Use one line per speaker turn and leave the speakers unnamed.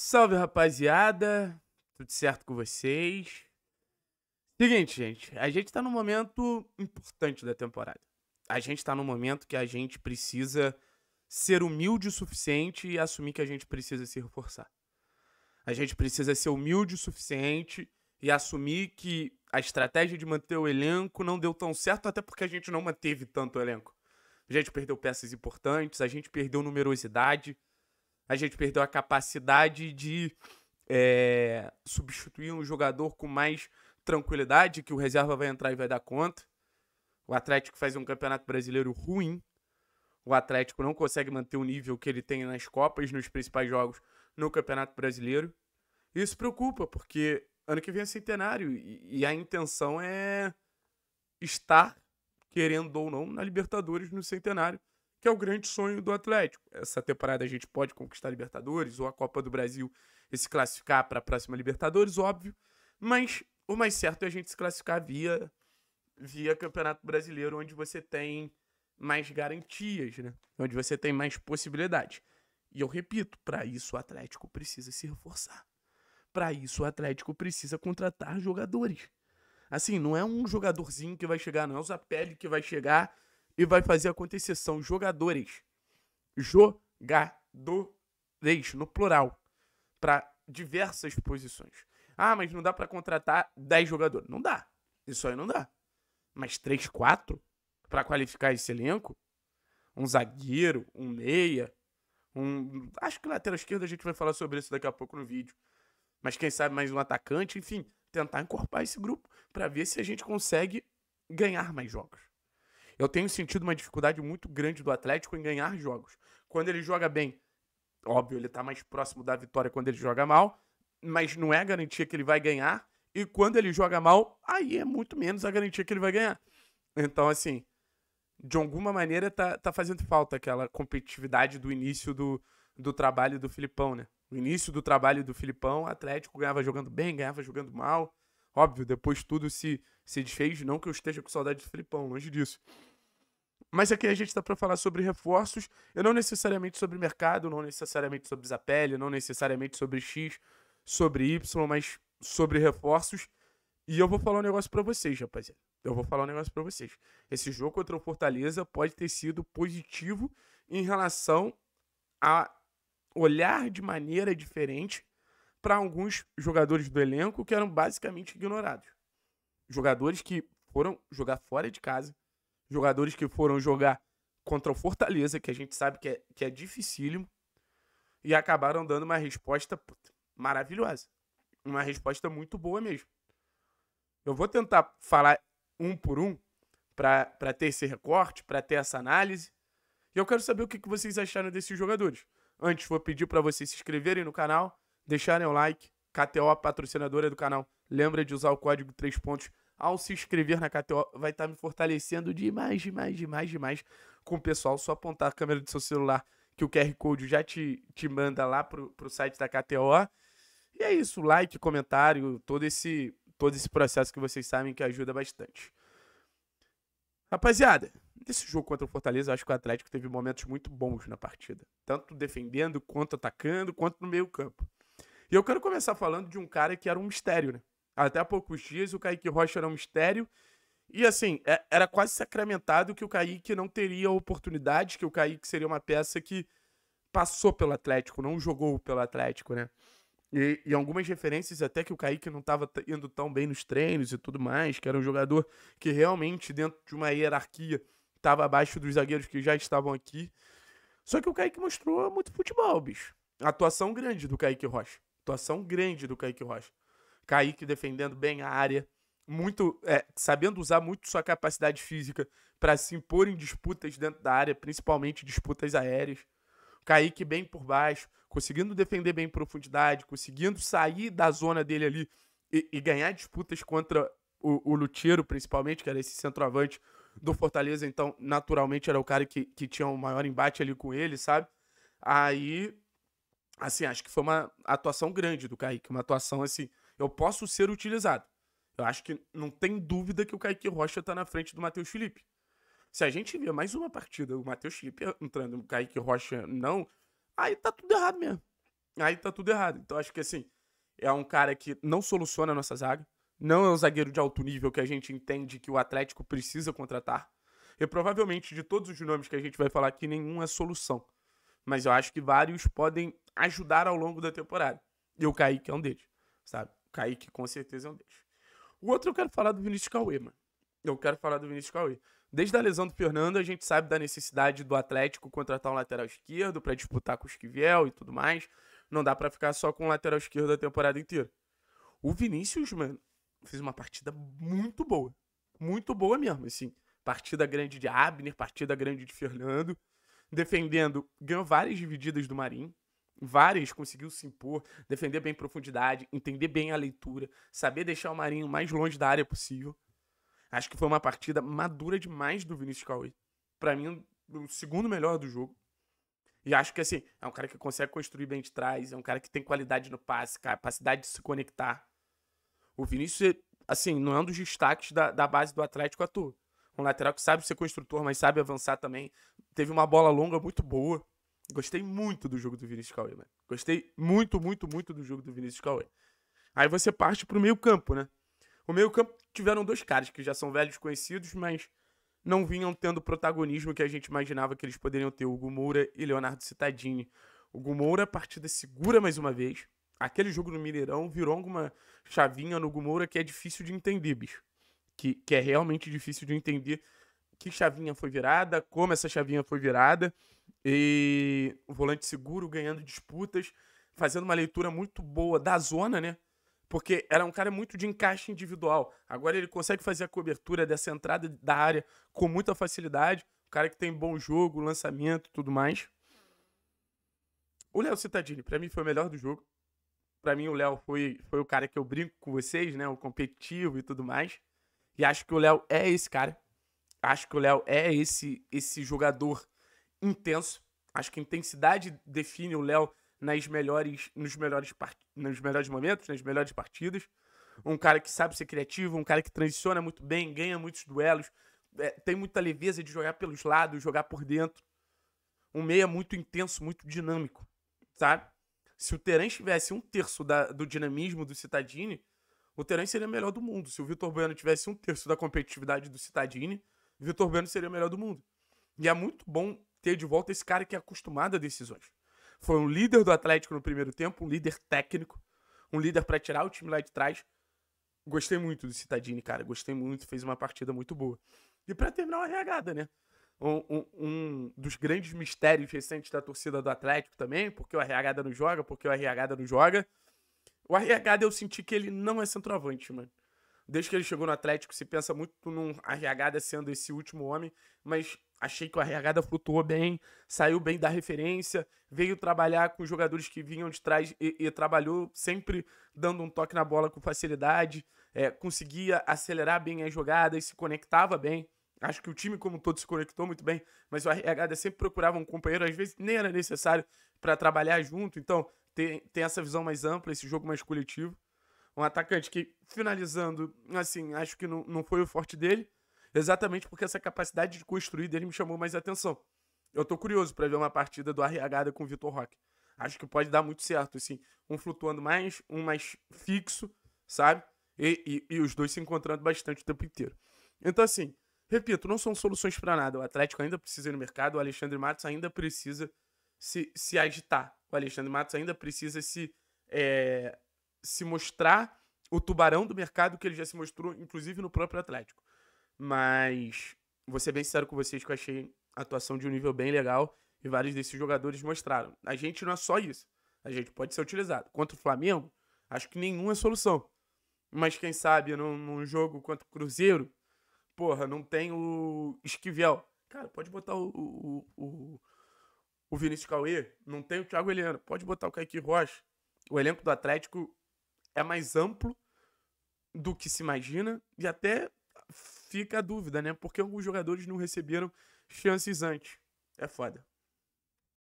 Salve rapaziada, tudo certo com vocês? Seguinte, gente, a gente tá num momento importante da temporada. A gente tá num momento que a gente precisa ser humilde o suficiente e assumir que a gente precisa se reforçar. A gente precisa ser humilde o suficiente e assumir que a estratégia de manter o elenco não deu tão certo, até porque a gente não manteve tanto o elenco. A gente perdeu peças importantes, a gente perdeu numerosidade, a gente perdeu a capacidade de é, substituir um jogador com mais tranquilidade, que o reserva vai entrar e vai dar conta. O Atlético faz um campeonato brasileiro ruim. O Atlético não consegue manter o nível que ele tem nas Copas, nos principais jogos, no Campeonato Brasileiro. Isso preocupa, porque ano que vem é centenário e, e a intenção é estar, querendo ou não, na Libertadores no centenário que é o grande sonho do Atlético. Essa temporada a gente pode conquistar a Libertadores ou a Copa do Brasil e se classificar para a próxima Libertadores, óbvio, mas o mais certo é a gente se classificar via via Campeonato Brasileiro, onde você tem mais garantias, né? Onde você tem mais possibilidades. E eu repito, para isso o Atlético precisa se reforçar. Para isso o Atlético precisa contratar jogadores. Assim, não é um jogadorzinho que vai chegar, não é o Zapelli que vai chegar e vai fazer acontecer. São jogadores. Jogadores, no plural. Para diversas posições. Ah, mas não dá para contratar 10 jogadores. Não dá. Isso aí não dá. Mas 3, 4 para qualificar esse elenco? Um zagueiro, um meia, um. Acho que lateral esquerda a gente vai falar sobre isso daqui a pouco no vídeo. Mas quem sabe mais um atacante, enfim, tentar encorpar esse grupo para ver se a gente consegue ganhar mais jogos. Eu tenho sentido uma dificuldade muito grande do Atlético em ganhar jogos. Quando ele joga bem, óbvio, ele está mais próximo da vitória quando ele joga mal, mas não é a garantia que ele vai ganhar. E quando ele joga mal, aí é muito menos a garantia que ele vai ganhar. Então, assim, de alguma maneira tá, tá fazendo falta aquela competitividade do início do, do trabalho do Filipão, né? No início do trabalho do Filipão, o Atlético ganhava jogando bem, ganhava jogando mal. Óbvio, depois tudo se, se desfez. Não que eu esteja com saudade do Filipão, longe disso. Mas aqui a gente está para falar sobre reforços, eu não necessariamente sobre mercado, não necessariamente sobre Zapelli, não necessariamente sobre X, sobre Y, mas sobre reforços. E eu vou falar um negócio para vocês, rapaziada. Eu vou falar um negócio para vocês. Esse jogo contra o Fortaleza pode ter sido positivo em relação a olhar de maneira diferente para alguns jogadores do elenco que eram basicamente ignorados. Jogadores que foram jogar fora de casa, Jogadores que foram jogar contra o Fortaleza, que a gente sabe que é, que é dificílimo, e acabaram dando uma resposta puta, maravilhosa. Uma resposta muito boa mesmo. Eu vou tentar falar um por um para ter esse recorte, para ter essa análise. E eu quero saber o que, vocês acharam desses jogadores. Antes, vou pedir para vocês se inscreverem no canal, deixarem o like. KTO, a patrocinadora do canal, lembra de usar o código 3 pontos ao se inscrever na KTO, vai estar tá me fortalecendo demais, demais, demais, demais com o pessoal. Só apontar a câmera do seu celular que o QR Code já te, te manda lá pro, pro site da KTO. E é isso, like, comentário, todo esse, todo esse processo que vocês sabem que ajuda bastante. Rapaziada, nesse jogo contra o Fortaleza, eu acho que o Atlético teve momentos muito bons na partida. Tanto defendendo, quanto atacando, quanto no meio campo. E eu quero começar falando de um cara que era um mistério, né? até há poucos dias, o Kaique Rocha era um mistério. E assim, é, era quase sacramentado que o Kaique não teria oportunidade, que o Kaique seria uma peça que passou pelo Atlético, não jogou pelo Atlético, né? E, e algumas referências até que o Kaique não estava indo tão bem nos treinos e tudo mais, que era um jogador que realmente, dentro de uma hierarquia, estava abaixo dos zagueiros que já estavam aqui. Só que o Kaique mostrou muito futebol, bicho. Atuação grande do Kaique Rocha. Atuação grande do Kaique Rocha. Kaique defendendo bem a área, muito é, sabendo usar muito sua capacidade física para se impor em disputas dentro da área, principalmente disputas aéreas. Kaique bem por baixo, conseguindo defender bem em profundidade, conseguindo sair da zona dele ali e, e ganhar disputas contra o, o Lutiro, principalmente, que era esse centroavante do Fortaleza, então naturalmente era o cara que, que tinha o um maior embate ali com ele, sabe? Aí, assim, acho que foi uma atuação grande do Kaique, uma atuação assim eu posso ser utilizado. Eu acho que não tem dúvida que o Kaique Rocha tá na frente do Matheus Felipe. Se a gente vê mais uma partida, o Matheus Felipe entrando, o Kaique Rocha não, aí tá tudo errado mesmo. Aí tá tudo errado. Então acho que assim, é um cara que não soluciona a nossa zaga, não é um zagueiro de alto nível que a gente entende que o Atlético precisa contratar. E provavelmente de todos os nomes que a gente vai falar aqui, nenhum é solução. Mas eu acho que vários podem ajudar ao longo da temporada. E o Kaique é um deles, sabe? Kaique com certeza é um deles. O outro eu quero falar do Vinícius Cauê, mano. Eu quero falar do Vinícius Cauê. Desde a lesão do Fernando, a gente sabe da necessidade do Atlético contratar um lateral esquerdo para disputar com o Esquivel e tudo mais. Não dá para ficar só com o lateral esquerdo a temporada inteira. O Vinícius, mano, fez uma partida muito boa. Muito boa mesmo, assim. Partida grande de Abner, partida grande de Fernando. Defendendo, ganhou várias divididas do Marinho várias conseguiu se impor, defender bem profundidade, entender bem a leitura, saber deixar o Marinho mais longe da área possível. Acho que foi uma partida madura demais do Vinícius Cauê. Para mim, o segundo melhor do jogo. E acho que assim, é um cara que consegue construir bem de trás, é um cara que tem qualidade no passe, capacidade de se conectar. O Vinícius, assim, não é um dos destaques da, da base do Atlético à toa. Um lateral que sabe ser construtor, mas sabe avançar também. Teve uma bola longa muito boa Gostei muito do jogo do Vinícius Cauê, mano. Gostei muito, muito, muito do jogo do Vinícius Cauê. Aí você parte pro meio campo, né? O meio campo tiveram dois caras que já são velhos conhecidos, mas não vinham tendo o protagonismo que a gente imaginava que eles poderiam ter. o Gumoura e Leonardo Cittadini. Hugo a partida segura mais uma vez. Aquele jogo no Mineirão virou alguma chavinha no Gumoura que é difícil de entender, bicho. Que, que é realmente difícil de entender que chavinha foi virada, como essa chavinha foi virada. E o volante seguro, ganhando disputas, fazendo uma leitura muito boa da zona, né? Porque era um cara muito de encaixe individual. Agora ele consegue fazer a cobertura dessa entrada da área com muita facilidade. Um cara que tem bom jogo, lançamento tudo mais. O Léo Cittadini, para mim, foi o melhor do jogo. Para mim, o Léo foi, foi o cara que eu brinco com vocês, né? O competitivo e tudo mais. E acho que o Léo é esse cara. Acho que o Léo é esse, esse jogador intenso. Acho que a intensidade define o Léo nas melhores, nos, melhores part... nos melhores momentos, nas melhores partidas. Um cara que sabe ser criativo, um cara que transiciona muito bem, ganha muitos duelos, é, tem muita leveza de jogar pelos lados, jogar por dentro. Um meia muito intenso, muito dinâmico, sabe? Se o Terence tivesse um terço da, do dinamismo do Citadini, o Terence seria o melhor do mundo. Se o Vitor Bueno tivesse um terço da competitividade do Citadini, Vitor Bueno seria o melhor do mundo. E é muito bom ter de volta esse cara que é acostumado a decisões. Foi um líder do Atlético no primeiro tempo, um líder técnico, um líder para tirar o time lá de trás. Gostei muito do Citadini, cara. Gostei muito, fez uma partida muito boa. E para terminar uma regada, né? Um, um, um, dos grandes mistérios recentes da torcida do Atlético também, porque o Arreagada não joga, porque o Arreagada não joga. O Arreagada eu senti que ele não é centroavante, mano. Desde que ele chegou no Atlético, se pensa muito num Arreagada sendo esse último homem, mas achei que o RH flutuou bem, saiu bem da referência, veio trabalhar com jogadores que vinham de trás e, e trabalhou sempre dando um toque na bola com facilidade, é, conseguia acelerar bem as jogadas, se conectava bem. Acho que o time como um todo se conectou muito bem, mas o RH sempre procurava um companheiro, às vezes nem era necessário para trabalhar junto, então tem, tem essa visão mais ampla, esse jogo mais coletivo. Um atacante que, finalizando, assim, acho que não, não foi o forte dele, exatamente porque essa capacidade de construir dele me chamou mais atenção. Eu tô curioso para ver uma partida do Arriagada com o Vitor Roque. Acho que pode dar muito certo, assim, um flutuando mais, um mais fixo, sabe? E, e, e os dois se encontrando bastante o tempo inteiro. Então, assim, repito, não são soluções para nada. O Atlético ainda precisa ir no mercado, o Alexandre Matos ainda precisa se, se agitar. O Alexandre Matos ainda precisa se, é, se mostrar o tubarão do mercado que ele já se mostrou, inclusive no próprio Atlético. Mas vou ser bem sincero com vocês que eu achei a atuação de um nível bem legal e vários desses jogadores mostraram. A gente não é só isso. A gente pode ser utilizado. Contra o Flamengo, acho que nenhuma é solução. Mas quem sabe num, num jogo contra o Cruzeiro, porra, não tem o Esquivel. Cara, pode botar o, o, o, o Vinícius Cauê, não tem o Thiago Heleno, pode botar o Kaique Rocha. O elenco do Atlético é mais amplo do que se imagina e até fica a dúvida, né? Porque alguns jogadores não receberam chances antes. É foda.